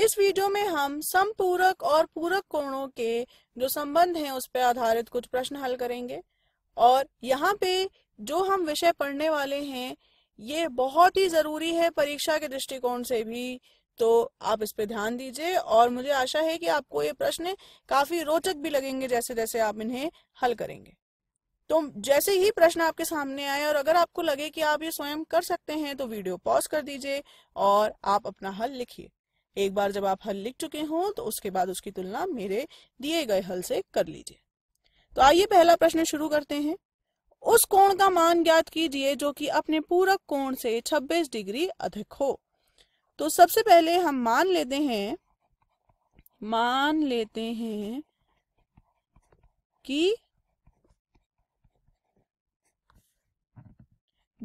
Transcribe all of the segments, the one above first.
इस वीडियो में हम समपूरक और पूरक कोणों के जो संबंध हैं उस पर आधारित कुछ प्रश्न हल करेंगे और यहाँ पे जो हम विषय पढ़ने वाले हैं ये बहुत ही जरूरी है परीक्षा के दृष्टिकोण से भी तो आप इस पे ध्यान दीजिए और मुझे आशा है कि आपको ये प्रश्न काफी रोचक भी लगेंगे जैसे जैसे आप इन्हें हल करेंगे तो जैसे ही प्रश्न आपके सामने आए और अगर आपको लगे कि आप ये स्वयं कर सकते हैं तो वीडियो पॉज कर दीजिए और आप अपना हल लिखिए एक बार जब आप हल लिख चुके हों तो उसके बाद उसकी तुलना मेरे दिए गए हल से कर लीजिए तो आइए पहला प्रश्न शुरू करते हैं उस कोण का मान ज्ञात कीजिए जो कि अपने पूरक कोण से 26 डिग्री अधिक हो तो सबसे पहले हम मान लेते हैं मान लेते हैं कि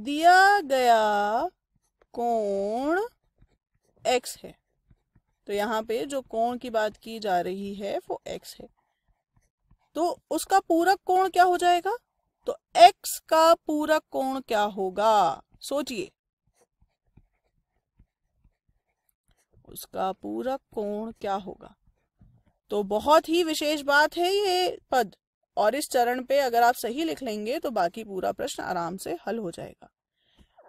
दिया गया कोण x है तो यहाँ पे जो कोण की बात की जा रही है वो एक्स है तो उसका पूरक कोण क्या हो जाएगा तो एक्स का पूरक कोण क्या होगा सोचिए उसका पूरक कोण क्या होगा तो बहुत ही विशेष बात है ये पद और इस चरण पे अगर आप सही लिख लेंगे तो बाकी पूरा प्रश्न आराम से हल हो जाएगा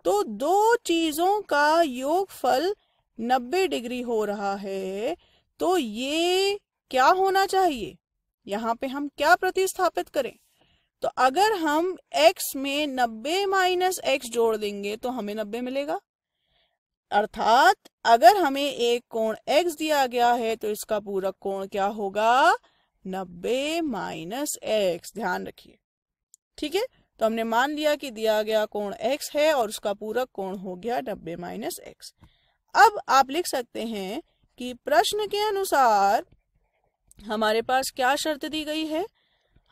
तो दो चीजों का योगफल फल 90 डिग्री हो रहा है तो ये क्या होना चाहिए यहाँ पे हम क्या प्रतिस्थापित करें तो अगर हम x में 90 माइनस एक्स जोड़ देंगे तो हमें 90 मिलेगा अर्थात अगर हमें एक कोण x दिया गया है तो इसका पूरक कोण क्या होगा 90 माइनस एक्स ध्यान रखिए ठीक है तो हमने मान लिया कि दिया गया कोण x है और उसका पूरक कोण हो गया 90 माइनस एक्स अब आप लिख सकते हैं कि प्रश्न के अनुसार हमारे पास क्या शर्त दी गई है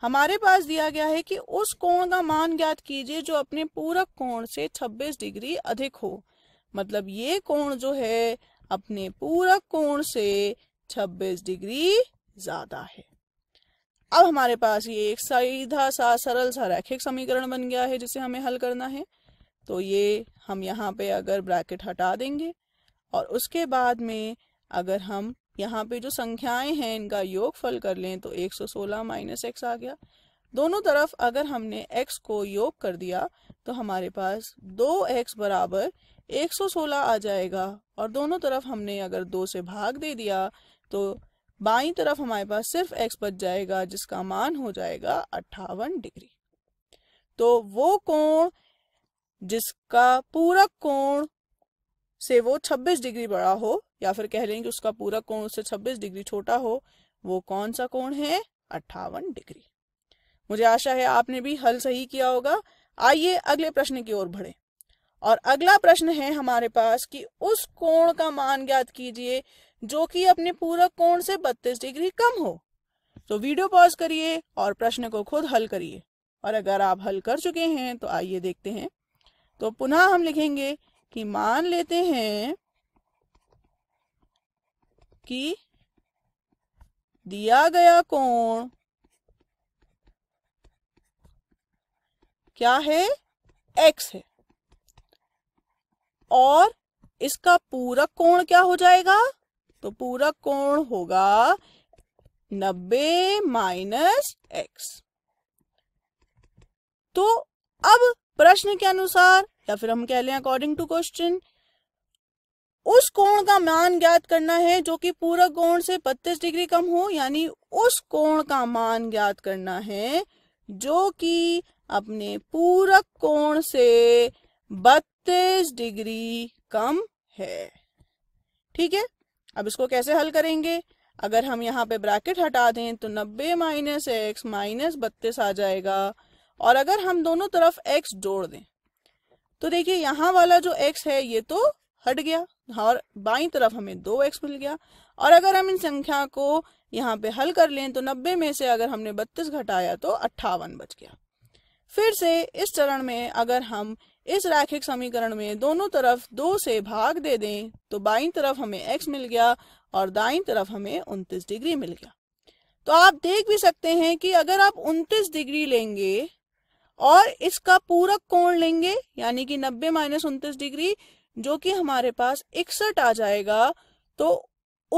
हमारे पास दिया गया है कि उस कोण का मान ज्ञात कीजिए जो अपने पूरक कोण से 26 डिग्री अधिक हो मतलब ये कोण जो है अपने पूरक कोण से 26 डिग्री ज्यादा है अब हमारे पास ये एक सीधा सा सरल सा रैखिक समीकरण बन गया है जिसे हमें हल करना है तो ये हम यहाँ पे अगर ब्रैकेट हटा देंगे और उसके बाद में अगर हम यहाँ पे जो संख्याएं हैं इनका योगफल कर लें तो 116 माइनस एक्स आ गया दोनों तरफ अगर हमने x को योग कर दिया तो हमारे पास 2x बराबर 116 आ जाएगा और दोनों तरफ हमने अगर दो से भाग दे दिया तो बाई तरफ हमारे पास सिर्फ x बच जाएगा जिसका मान हो जाएगा अट्ठावन डिग्री तो वो कोण जिसका पूरक कोण से वो 26 डिग्री बड़ा हो या फिर कह लें कि उसका पूरा कोण उससे 26 डिग्री छोटा हो वो कौन सा कोण है अट्ठावन डिग्री मुझे आशा है आपने भी हल सही किया होगा आइए अगले प्रश्न की ओर बढ़े और अगला प्रश्न है हमारे पास कि उस कोण का मान ज्ञात कीजिए जो कि अपने पूरक कोण से 32 डिग्री कम हो तो वीडियो पॉज करिए और प्रश्न को खुद हल करिए और अगर आप हल कर चुके हैं तो आइए देखते हैं तो पुनः हम लिखेंगे कि मान लेते हैं कि दिया गया कोण क्या है एक्स है और इसका पूरक कोण क्या हो जाएगा तो पूरक कोण होगा नब्बे माइनस एक्स तो अब प्रश्न के अनुसार या फिर हम कह लें अकॉर्डिंग टू क्वेश्चन उस कोण का मान ज्ञात करना है जो कि पूरक कोण से 32 डिग्री कम हो यानी उस कोण का मान ज्ञात करना है जो कि अपने पूरक कोण से 32 डिग्री कम है ठीक है अब इसको कैसे हल करेंगे अगर हम यहाँ पे ब्रैकेट हटा दें तो 90 माइनस एक्स माइनस बत्तीस आ जाएगा और अगर हम दोनों तरफ एक्स जोड़ दें तो देखिए यहाँ वाला जो एक्स है ये तो हट गया और बाई तरफ हमें दो एक्स मिल गया और अगर हम इन संख्या को यहाँ पे हल कर लें तो नब्बे में से अगर हमने बत्तीस घटाया तो अट्ठावन बच गया फिर से इस चरण में अगर हम इस रैखिक समीकरण में दोनों तरफ दो से भाग दे दें तो बाई तरफ हमें एक्स मिल गया और दाई तरफ हमें उनतीस डिग्री मिल गया तो आप देख भी सकते हैं कि अगर आप उनतीस डिग्री लेंगे और इसका पूरक कोण लेंगे यानी कि 90 माइनस उनतीस डिग्री जो कि हमारे पास इकसठ आ जाएगा तो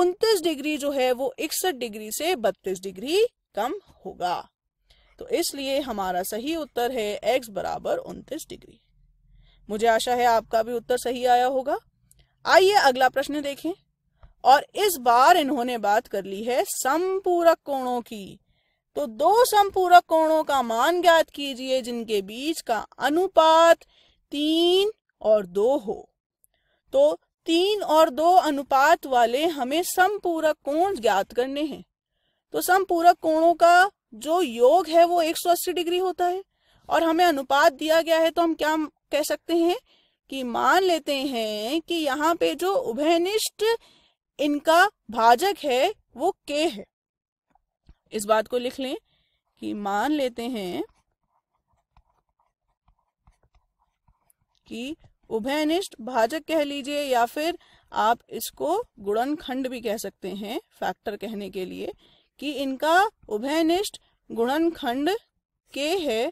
उनतीस डिग्री जो है वो इकसठ डिग्री से बत्तीस डिग्री कम होगा तो इसलिए हमारा सही उत्तर है एक्स बराबर उनतीस डिग्री मुझे आशा है आपका भी उत्तर सही आया होगा आइए अगला प्रश्न देखें और इस बार इन्होंने बात कर ली है समपूरक कोणों की तो दो संपूरक कोणों का मान ज्ञात कीजिए जिनके बीच का अनुपात तीन और दो हो तो तीन और दो अनुपात वाले हमें समपूरक कोण ज्ञात करने हैं तो समपूरक कोणों का जो योग है वो 180 डिग्री होता है और हमें अनुपात दिया गया है तो हम क्या कह सकते हैं कि मान लेते हैं कि यहाँ पे जो उभयनिष्ठ इनका भाजक है वो के है इस बात को लिख लें कि मान लेते हैं कि उभयनिष्ठ भाजक कह लीजिए या फिर आप इसको गुणनखंड भी कह सकते हैं फैक्टर कहने के लिए कि इनका उभयनिष्ठ गुणनखंड के है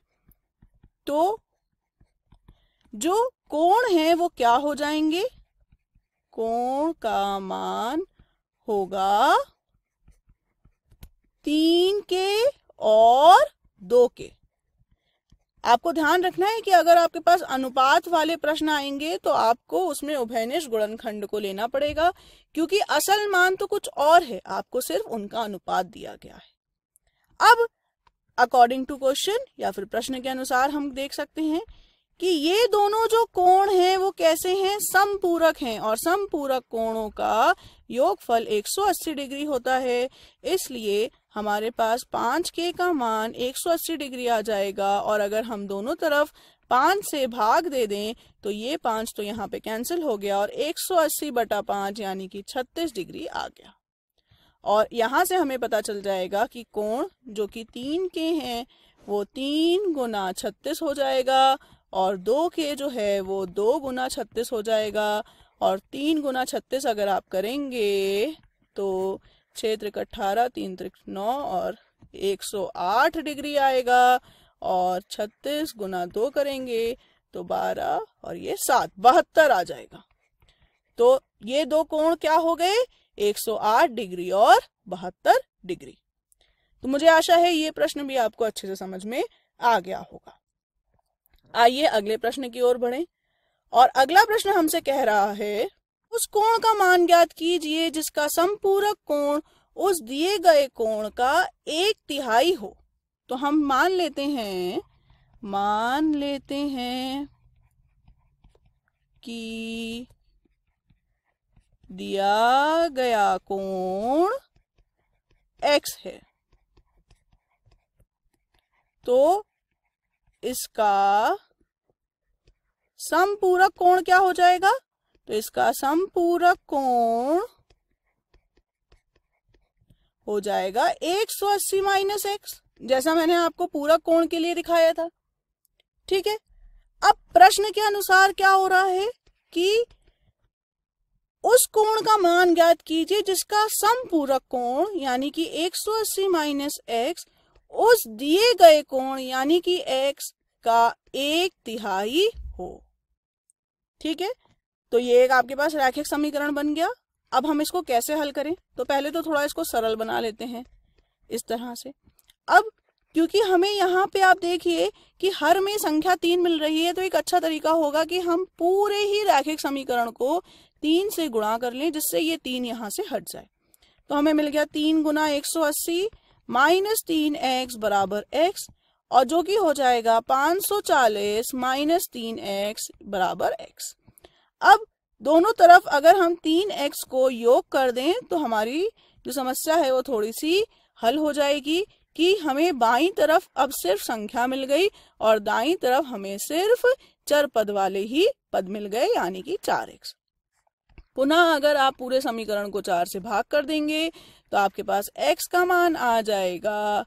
तो जो कोण है वो क्या हो जाएंगे कोण का मान होगा तीन के और दो के आपको ध्यान रखना है कि अगर आपके पास अनुपात वाले प्रश्न आएंगे तो आपको उसमें उभयनिष्ठ गुणनखंड को लेना पड़ेगा क्योंकि असल मान तो कुछ और है आपको सिर्फ उनका अनुपात दिया गया है अब अकॉर्डिंग टू क्वेश्चन या फिर प्रश्न के अनुसार हम देख सकते हैं कि ये दोनों जो कोण हैं वो कैसे हैं समपूरक हैं और समपूरक कोणों का योगफल 180 डिग्री होता है इसलिए हमारे पास पाँच के का मान 180 डिग्री आ जाएगा और अगर हम दोनों तरफ पाँच से भाग दे दें तो ये पांच तो यहाँ पे कैंसिल हो गया और 180 बटा पांच यानी कि 36 डिग्री आ गया और यहाँ से हमें पता चल जाएगा कि कोण जो कि तीन के हैं वो तीन गुना छत्तीस हो जाएगा और दो के जो है वो दो गुना छत्तीस हो जाएगा और तीन गुना छत्तीस अगर आप करेंगे तो छह त्रिक अठारह तीन त्रिक नौ और 108 डिग्री आएगा और 36 गुना दो करेंगे तो 12 और ये सात बहत्तर आ जाएगा तो ये दो कोण क्या हो गए 108 डिग्री और बहत्तर डिग्री तो मुझे आशा है ये प्रश्न भी आपको अच्छे से समझ में आ गया होगा आइए अगले प्रश्न की ओर बढ़े और अगला प्रश्न हमसे कह रहा है उस कोण का मान ज्ञात कीजिए जिसका संपूरक कोण उस दिए गए कोण का एक तिहाई हो तो हम मान लेते हैं मान लेते हैं कि दिया गया कोण x है तो इसका पूरक कोण क्या हो जाएगा तो इसका पूरक कोण हो जाएगा एक सौ अस्सी माइनस एक्स जैसा मैंने आपको पूरा कोण के लिए दिखाया था ठीक है अब प्रश्न के अनुसार क्या हो रहा है कि उस कोण का मान ज्ञात कीजिए जिसका सम पूरक कोण यानी कि 180 माइनस एक्स उस दिए गए कोण यानी कि एक्स का एक तिहाई हो ठीक है तो ये एक आपके पास रैखिक समीकरण बन गया अब हम इसको कैसे हल करें तो पहले तो थोड़ा इसको सरल बना लेते हैं इस तरह से अब क्योंकि हमें यहाँ पे आप देखिए कि हर में संख्या तीन मिल रही है तो एक अच्छा तरीका होगा कि हम पूरे ही रैखिक समीकरण को तीन से गुणा कर लें जिससे ये तीन यहाँ से हट जाए तो हमें मिल गया तीन गुना एक सौ अस्सी माइनस तीन एक्स बराबर एक्स और जो कि हो जाएगा पाँच सौ चालीस माइनस तीन एक्स बराबर एक्स अब दोनों तरफ अगर हम तीन एक्स को योग कर दें तो हमारी जो समस्या है वो थोड़ी सी हल हो जाएगी कि हमें बाई तरफ अब सिर्फ संख्या मिल गई और दाई तरफ हमें सिर्फ चर पद वाले ही पद मिल गए यानी कि चार एक्स पुनः अगर आप पूरे समीकरण को चार से भाग कर देंगे तो आपके पास एक्स का मान आ जाएगा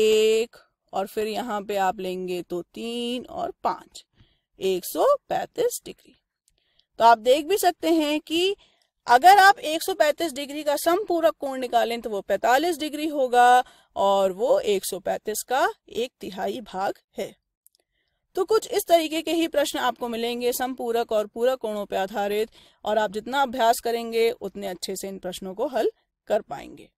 एक और फिर यहाँ पे आप लेंगे तो तीन और पांच एक सौ पैंतीस डिग्री तो आप देख भी सकते हैं कि अगर आप 135 डिग्री का सम पूरा कोण निकालें तो वो 45 डिग्री होगा और वो 135 का एक तिहाई भाग है तो कुछ इस तरीके के ही प्रश्न आपको मिलेंगे समपूरक और पूरक कोणों पर आधारित और आप जितना अभ्यास करेंगे उतने अच्छे से इन प्रश्नों को हल कर पाएंगे